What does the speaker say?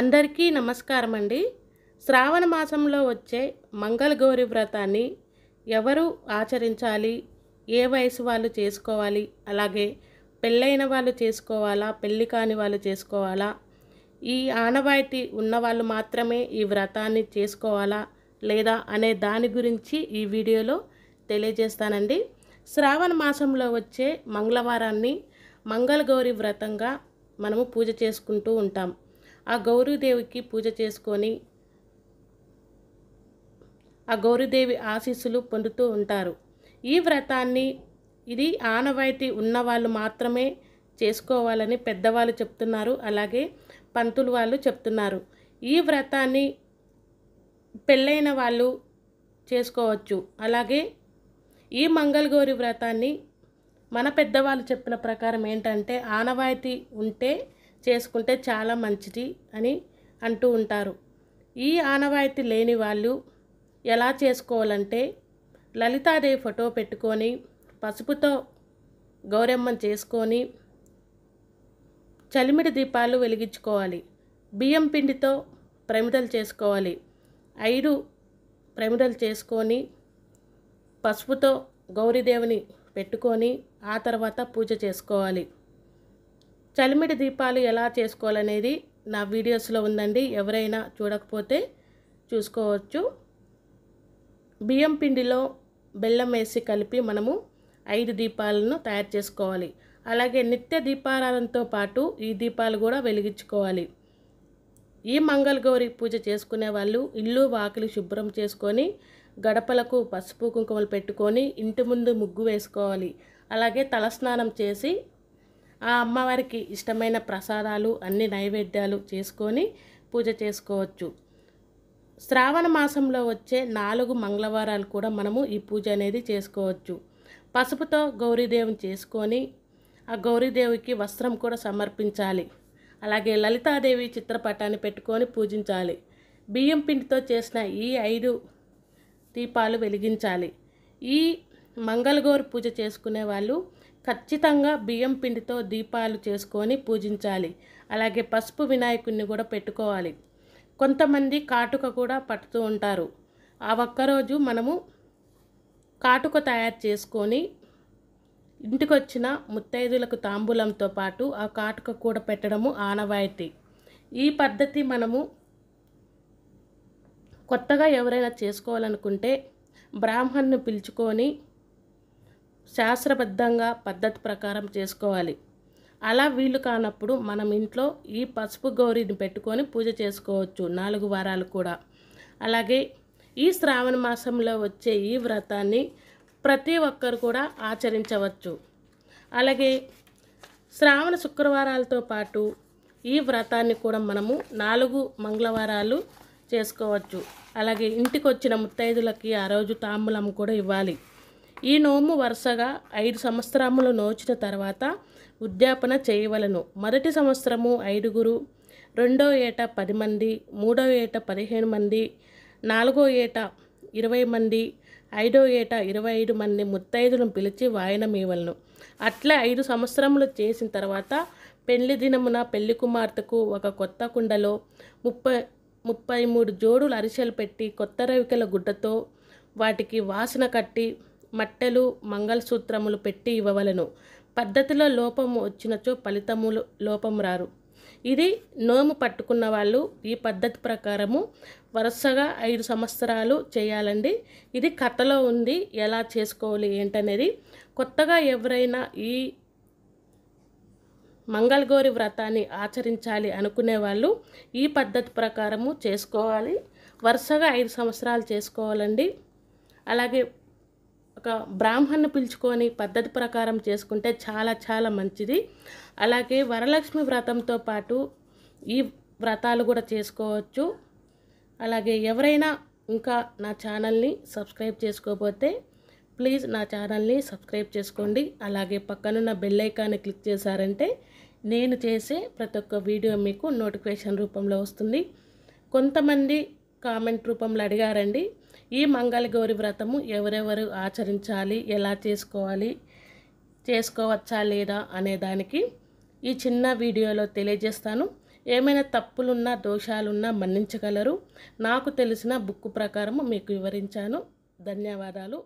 అందరికీ నమస్కారం అండి శ్రావణ మాసంలో వచ్చే మంగళగౌరి వ్రతాన్ని ఎవరు ఆచరించాలి ఏ వయసు వాళ్ళు చేసుకోవాలి అలాగే పెళ్ళైన వాళ్ళు చేసుకోవాలా పెళ్ళి కాని వాళ్ళు చేసుకోవాలా ఈ ఆనవాయితీ ఉన్నవాళ్ళు మాత్రమే ఈ వ్రతాన్ని చేసుకోవాలా లేదా అనే దాని గురించి ఈ వీడియోలో తెలియజేస్తానండి శ్రావణ మాసంలో వచ్చే మంగళవారాన్ని మంగళగౌరి వ్రతంగా మనము పూజ చేసుకుంటూ ఉంటాం ఆ గౌరీదేవికి పూజ చేసుకొని ఆ గౌరీదేవి ఆశీస్సులు పొందుతూ ఉంటారు ఈ వ్రతాన్ని ఇది ఆనవాయితీ ఉన్నవాళ్ళు మాత్రమే చేసుకోవాలని పెద్దవాళ్ళు చెప్తున్నారు అలాగే పంతులు వాళ్ళు చెప్తున్నారు ఈ వ్రతాన్ని పెళ్ళైన వాళ్ళు చేసుకోవచ్చు అలాగే ఈ మంగళగౌరి వ్రతాన్ని మన పెద్దవాళ్ళు చెప్పిన ప్రకారం ఏంటంటే ఆనవాయితీ ఉంటే చేసుకుంటే చాలా మంచిది అని అంటూ ఉంటారు ఈ ఆనవాయితీ లేని వాళ్ళు ఎలా చేసుకోవాలంటే లలితాదేవి ఫోటో పెట్టుకొని పసుపుతో గౌరమ్మను చేసుకొని చలిమిడి దీపాలు వెలిగించుకోవాలి బియ్యం పిండితో ప్రమిదలు చేసుకోవాలి ఐదు ప్రమిదలు చేసుకొని పసుపుతో గౌరీదేవిని పెట్టుకొని ఆ తర్వాత పూజ చేసుకోవాలి చలిమిడి దీపాలు ఎలా చేసుకోవాలనేది నా వీడియోస్లో ఉందండి ఎవరైనా చూడకపోతే చూసుకోవచ్చు బియ్యం పిండిలో బెల్లం వేసి కలిపి మనము ఐదు దీపాలను తయారు చేసుకోవాలి అలాగే నిత్య దీపారాధనతో పాటు ఈ దీపాలు కూడా వెలిగించుకోవాలి ఈ మంగళ గౌరి పూజ చేసుకునే వాళ్ళు ఇల్లు వాకిలి శుభ్రం చేసుకొని గడపలకు పసుపు కుంకుమలు పెట్టుకొని ఇంటి ముందు ముగ్గు వేసుకోవాలి అలాగే తలస్నానం చేసి ఆ అమ్మవారికి ఇష్టమైన ప్రసాదాలు అన్ని నైవేద్యాలు చేసుకొని పూజ చేసుకోవచ్చు శ్రావణ మాసంలో వచ్చే నాలుగు మంగళవారాలు కూడా మనము ఈ పూజ అనేది చేసుకోవచ్చు పసుపుతో గౌరీదేవిని చేసుకొని ఆ గౌరీదేవికి వస్త్రం కూడా సమర్పించాలి అలాగే లలితాదేవి చిత్రపటాన్ని పెట్టుకొని పూజించాలి బియ్యం పిండితో చేసిన ఈ ఐదు దీపాలు వెలిగించాలి ఈ మంగళగౌరి పూజ చేసుకునే వాళ్ళు ఖచ్చితంగా బియ్యం పిండితో దీపాలు చేసుకొని పూజించాలి అలాగే పసుపు వినాయకుడిని కూడా పెట్టుకోవాలి కొంతమంది కాటుక కూడా పట్టుతూ ఉంటారు ఆ ఒక్కరోజు మనము కాటుక తయారు చేసుకొని ఇంటికొచ్చిన ముత్తైదులకు తాంబూలంతో పాటు ఆ కాటుక కూడా పెట్టడము ఆనవాయితీ ఈ పద్ధతి మనము కొత్తగా ఎవరైనా చేసుకోవాలనుకుంటే బ్రాహ్మణ్ను పిలుచుకొని శాస్త్రబద్ధంగా పద్ధతి ప్రకారం చేసుకోవాలి అలా వీలు కానప్పుడు మనం ఇంట్లో ఈ పసుపు గౌరీని పెట్టుకొని పూజ చేసుకోవచ్చు నాలుగు వారాలు కూడా అలాగే ఈ శ్రావణ మాసంలో వచ్చే ఈ వ్రతాన్ని ప్రతి ఒక్కరు కూడా ఆచరించవచ్చు అలాగే శ్రావణ శుక్రవారాలతో పాటు ఈ వ్రతాన్ని కూడా మనము నాలుగు మంగళవారాలు చేసుకోవచ్చు అలాగే ఇంటికి వచ్చిన ముత్తైదులకి ఆ రోజు తాంబూలం కూడా ఇవ్వాలి ఈ నోము వరుసగా ఐదు సంవత్సరములు నోచిన తర్వాత ఉద్యాపన చేయవలను మొదటి సంవత్సరము ఐదుగురు రెండో ఏట పది మంది మూడో ఏట పదిహేను మంది నాలుగో ఏట ఇరవై మంది ఐదో ఏట ఇరవై ఐదు మంది ముత్తైదులను పిలిచి వాయనమీవలను అట్లా ఐదు సంవత్సరములు చేసిన తర్వాత పెళ్లి దినమున పెళ్లి కుమార్తెకు ఒక కొత్త కుండలో ముప్పై ముప్పై మూడు జోడులు అరిసెలు పెట్టి కొత్త రవికల గుడ్డతో వాటికి వాసన కట్టి మట్టెలు మంగళసూత్రములు పెట్టి ఇవ్వవలను పద్ధతిలో లోపము వచ్చినచో ఫలితములు లోపం రారు ఇది నోము పట్టుకున్న వాళ్ళు ఈ పద్ధతి ప్రకారము వరుసగా ఐదు సంవత్సరాలు చేయాలండి ఇది కథలో ఉంది ఎలా చేసుకోవాలి ఏంటనేది కొత్తగా ఎవరైనా ఈ మంగళగౌరి వ్రతాన్ని ఆచరించాలి అనుకునే వాళ్ళు ఈ పద్ధతి ప్రకారము చేసుకోవాలి వరుసగా ఐదు సంవత్సరాలు చేసుకోవాలండి అలాగే ఒక బ్రాహ్మణ్ని పిలుచుకొని పద్ధతి ప్రకారం చేసుకుంటే చాలా చాలా మంచిది అలాగే వరలక్ష్మి వ్రతంతో పాటు ఈ వ్రతాలు కూడా చేసుకోవచ్చు అలాగే ఎవరైనా ఇంకా నా ఛానల్ని సబ్స్క్రైబ్ చేసుకోకపోతే ప్లీజ్ నా ఛానల్ని సబ్స్క్రైబ్ చేసుకోండి అలాగే పక్కనున్న బెల్లైకాన్ని క్లిక్ చేశారంటే నేను చేసే ప్రతి ఒక్క వీడియో మీకు నోటిఫికేషన్ రూపంలో వస్తుంది కొంతమంది కామెంట్ రూపంలో అడిగారండి ఈ మంగళగౌరి వ్రతము ఎవరెవరు ఆచరించాలి ఎలా చేసుకోవాలి చేసుకోవచ్చా లేదా అనే దానికి ఈ చిన్న వీడియోలో తెలియజేస్తాను ఏమైనా తప్పులున్నా దోషాలున్నా మన్నించగలరు నాకు తెలిసిన బుక్ ప్రకారం మీకు వివరించాను ధన్యవాదాలు